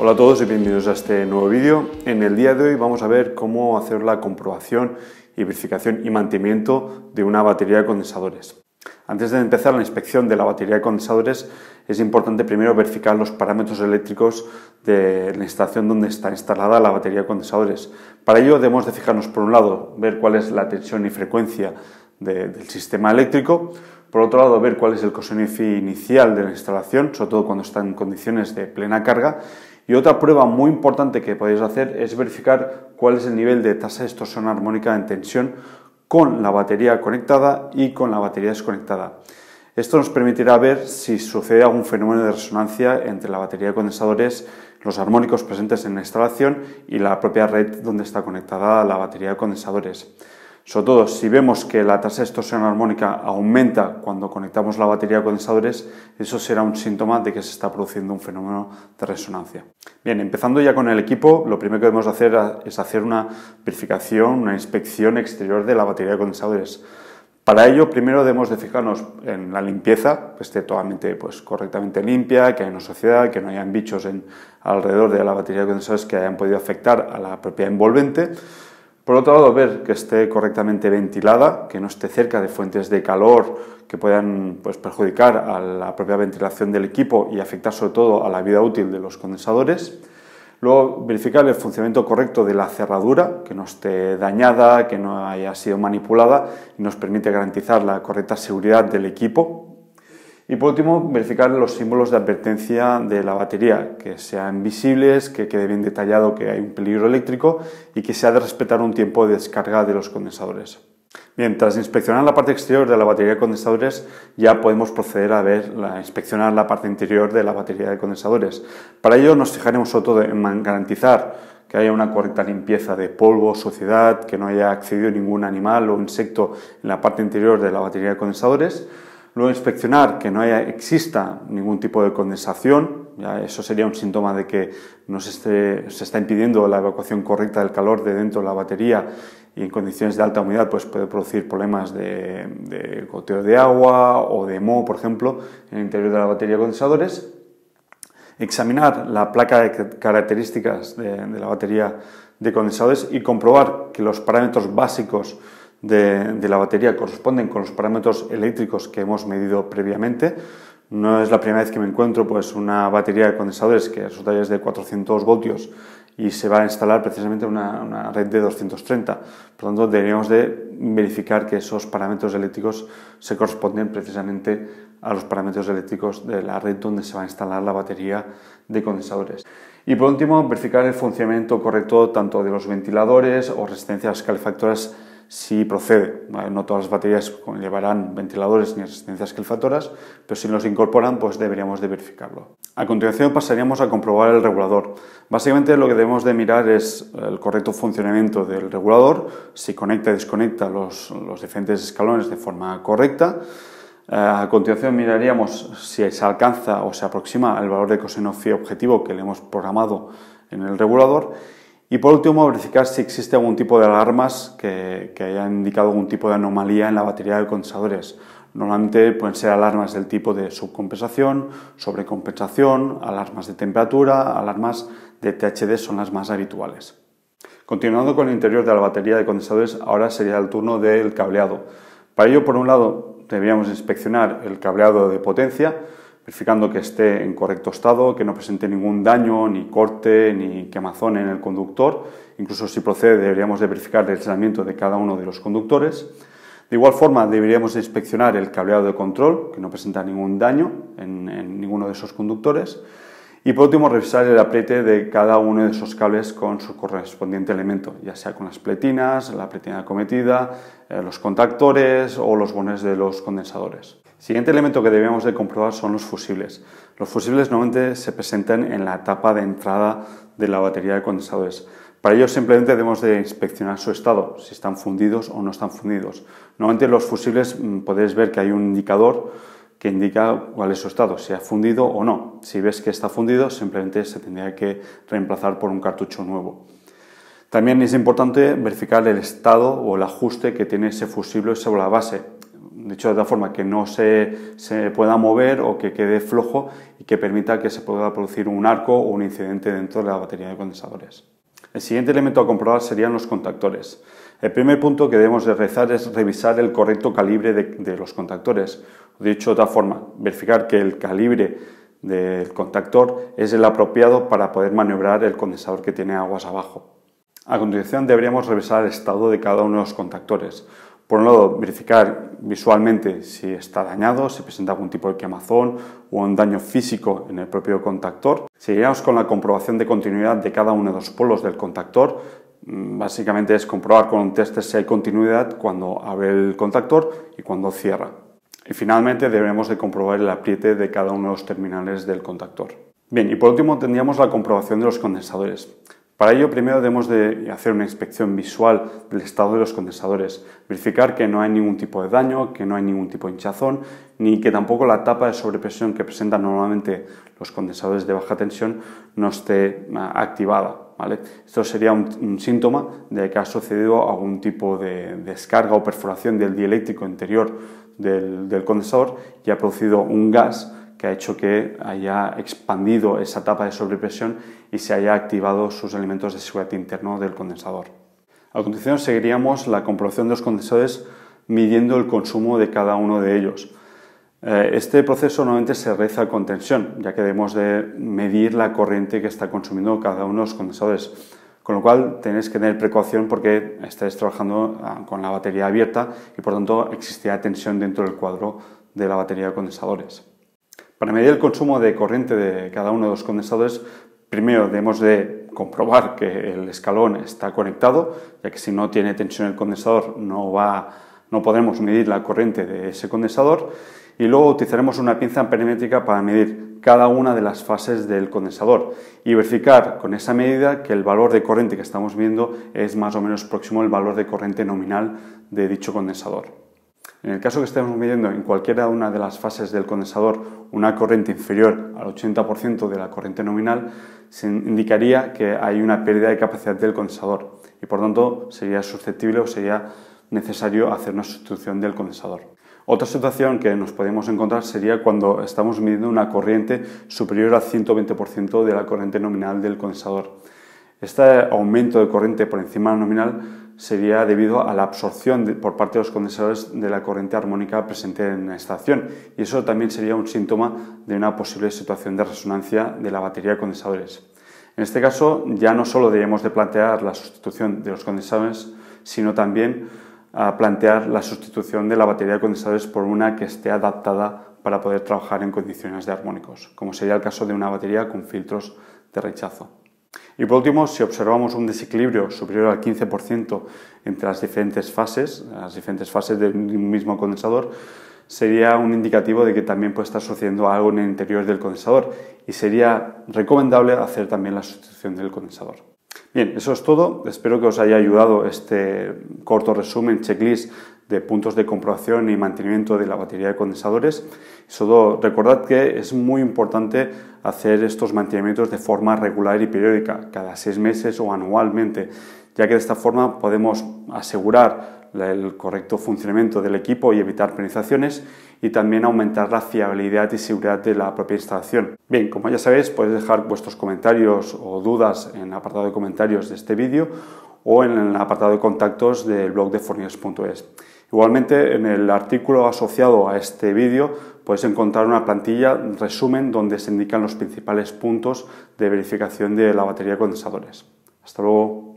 Hola a todos y bienvenidos a este nuevo vídeo. En el día de hoy vamos a ver cómo hacer la comprobación y verificación y mantenimiento de una batería de condensadores. Antes de empezar la inspección de la batería de condensadores, es importante primero verificar los parámetros eléctricos de la instalación donde está instalada la batería de condensadores. Para ello debemos de fijarnos, por un lado, ver cuál es la tensión y frecuencia del sistema eléctrico, por otro lado, ver cuál es el coseno inicial de la instalación, sobre todo cuando está en condiciones de plena carga, y otra prueba muy importante que podéis hacer es verificar cuál es el nivel de tasa de distorsión armónica en tensión con la batería conectada y con la batería desconectada. Esto nos permitirá ver si sucede algún fenómeno de resonancia entre la batería de condensadores, los armónicos presentes en la instalación y la propia red donde está conectada la batería de condensadores. Sobre todo si vemos que la tasa de extorsión armónica aumenta cuando conectamos la batería de condensadores, eso será un síntoma de que se está produciendo un fenómeno de resonancia. Bien, empezando ya con el equipo, lo primero que debemos hacer es hacer una verificación, una inspección exterior de la batería de condensadores. Para ello, primero debemos de fijarnos en la limpieza, que esté totalmente pues, correctamente limpia, que haya no sociedad, que no hayan bichos alrededor de la batería de condensadores que hayan podido afectar a la propiedad envolvente. Por otro lado, ver que esté correctamente ventilada, que no esté cerca de fuentes de calor que puedan pues, perjudicar a la propia ventilación del equipo y afectar sobre todo a la vida útil de los condensadores. Luego, verificar el funcionamiento correcto de la cerradura, que no esté dañada, que no haya sido manipulada, y nos permite garantizar la correcta seguridad del equipo y por último, verificar los símbolos de advertencia de la batería, que sean visibles, que quede bien detallado que hay un peligro eléctrico y que se ha de respetar un tiempo de descarga de los condensadores. Bien, tras inspeccionar la parte exterior de la batería de condensadores, ya podemos proceder a ver, a inspeccionar la parte interior de la batería de condensadores. Para ello nos fijaremos sobre todo en garantizar que haya una correcta limpieza de polvo, suciedad, que no haya accedido ningún animal o insecto en la parte interior de la batería de condensadores Luego inspeccionar que no haya, exista ningún tipo de condensación, eso sería un síntoma de que no se, está impidiendo la evacuación correcta del calor de dentro de la batería y en condiciones de alta humedad pues puede producir problemas de, goteo de agua o de moho, por ejemplo, en el interior de la batería de condensadores. Examinar la placa de características de la batería de condensadores y comprobar que los parámetros básicos de, la batería corresponden con los parámetros eléctricos que hemos medido previamente. No es la primera vez que me encuentro pues, una batería de condensadores que resulta que es de 400 voltios y se va a instalar precisamente una, una, red de 230. Por lo tanto, deberíamos de verificar que esos parámetros eléctricos se corresponden precisamente a los parámetros eléctricos de la red donde se va a instalar la batería de condensadores. Y por último, verificar el funcionamiento correcto tanto de los ventiladores o resistencias calefactoras si procede. No todas las baterías llevarán ventiladores ni resistencias calefactoras, pero si los incorporan, pues deberíamos de verificarlo. A continuación pasaríamos a comprobar el regulador. Básicamente lo que debemos de mirar es el correcto funcionamiento del regulador, si conecta y desconecta los, los diferentes escalones de forma correcta. Eh, a continuación miraríamos si se alcanza o se aproxima el valor de coseno phi objetivo que le hemos programado en el regulador y por último, verificar si existe algún tipo de alarmas que, que haya indicado algún tipo de anomalía en la batería de condensadores. Normalmente pueden ser alarmas del tipo de subcompensación, sobrecompensación, alarmas de temperatura, alarmas de THD son las más habituales. Continuando con el interior de la batería de condensadores, ahora sería el turno del cableado. Para ello, por un lado, deberíamos inspeccionar el cableado de potencia, verificando que esté en correcto estado, que no presente ningún daño, ni corte, ni quemazón en el conductor. Incluso si procede deberíamos verificar el aislamiento de cada uno de los conductores. De igual forma deberíamos inspeccionar el cableado de control, que no presenta ningún daño en, ninguno de esos conductores. Y por último, revisar el apriete de cada uno de esos cables con su correspondiente elemento, ya sea con las pletinas, la pletina acometida, eh, los contactores o los bones de los condensadores. Siguiente elemento que debemos de comprobar son los fusibles. Los fusibles normalmente se presentan en la etapa de entrada de la batería de condensadores. Para ello simplemente debemos de inspeccionar su estado, si están fundidos o no están fundidos. Normalmente los fusibles mm, podéis ver que hay un indicador que indica cuál es su estado, si ha fundido o no. Si ves que está fundido, simplemente se tendría que reemplazar por un cartucho nuevo. También es importante verificar el estado o el ajuste que tiene ese fusible sobre la base, dicho de otra forma, que no se, pueda mover o que quede flojo y que permita que se pueda producir un arco o un incidente dentro de la batería de condensadores. El siguiente elemento a comprobar serían los contactores. El primer punto que debemos de realizar es revisar el correcto calibre de, de los contactores. Dicho de otra forma, verificar que el calibre del contactor es el apropiado para poder maniobrar el condensador que tiene aguas abajo. A continuación deberíamos revisar el estado de cada uno de los contactores. Por un lado, verificar visualmente si está dañado, si presenta algún tipo de quemazón o un daño físico en el propio contactor. Seguiremos con la comprobación de continuidad de cada uno de los polos del contactor. Mm, básicamente es comprobar con un tester si hay continuidad cuando abre el contactor y cuando cierra. Y finalmente debemos de comprobar el apriete de cada uno de los terminales del contactor. Bien, y por último tendríamos la comprobación de los condensadores. Para ello, primero debemos de hacer una inspección visual del estado de los condensadores, verificar que no hay ningún tipo de daño, que no hay ningún tipo de hinchazón, ni que tampoco la tapa de sobrepresión que presentan normalmente los condensadores de baja tensión no esté ah, activada. Esto sería un, síntoma de que ha sucedido algún tipo de descarga o perforación del dieléctrico interior del, del condensador y ha producido un gas que ha hecho que haya expandido esa etapa de sobrepresión y se haya activado sus elementos de seguridad interno del condensador. A continuación seguiríamos la comprobación de los condensadores midiendo el consumo de cada uno de ellos. Eh, este proceso normalmente se reza con tensión, ya que debemos de medir la corriente que está consumiendo cada uno de los condensadores. Con lo cual tenéis que tener precaución porque estáis trabajando ah, con la batería abierta y por tanto existirá tensión dentro del cuadro de la batería de condensadores. Para medir el consumo de corriente de cada uno de los condensadores, primero debemos de comprobar que el escalón está conectado, ya que si no tiene tensión el condensador no, va, no podremos medir la corriente de ese condensador. Y luego utilizaremos una pinza perimétrica para medir cada una de las fases del condensador y verificar con esa medida que el valor de corriente que estamos viendo es más o menos próximo al valor de corriente nominal de dicho condensador. En el caso que estemos midiendo en cualquiera una de las fases del condensador una corriente inferior al 80% de la corriente nominal, se indicaría que hay una pérdida de capacidad del condensador y por tanto sería susceptible o sería necesario hacer una sustitución del condensador. Otra situación que nos podemos encontrar sería cuando estamos midiendo una corriente superior al 120% de la corriente nominal del condensador. Este aumento de corriente por encima nominal sería debido a la absorción por parte de los condensadores de la corriente armónica presente en la estación y eso también sería un síntoma de una posible situación de resonancia de la batería de condensadores. En este caso ya no solo debemos de plantear la sustitución de los condensadores, sino también ah, plantear la sustitución de la batería de condensadores por una que esté adaptada para poder trabajar en condiciones de armónicos, como sería el caso de una batería con filtros de rechazo. Y por último, si observamos un desequilibrio superior al 15% entre las diferentes fases, las diferentes fases del mismo condensador, sería un indicativo de que también puede estar sucediendo algo en el interior del condensador y sería recomendable hacer también la sustitución del condensador. Bien, eso es todo. Espero que os haya ayudado este corto resumen, checklist de puntos de comprobación y mantenimiento de la batería de condensadores. Solo recordad que es muy importante hacer estos mantenimientos de forma regular y periódica, cada seis meses o anualmente, ya que de esta forma podemos asegurar el correcto funcionamiento del equipo y evitar penalizaciones y también aumentar la fiabilidad y seguridad de la propia instalación. Bien, como ya sabéis, podéis dejar vuestros comentarios o dudas en el apartado de comentarios de este vídeo o en el apartado de contactos del blog de fornillos.es. Igualmente, en el artículo asociado a este vídeo puedes encontrar una plantilla resumen donde se indican los principales puntos de verificación de la batería de condensadores. Hasta luego.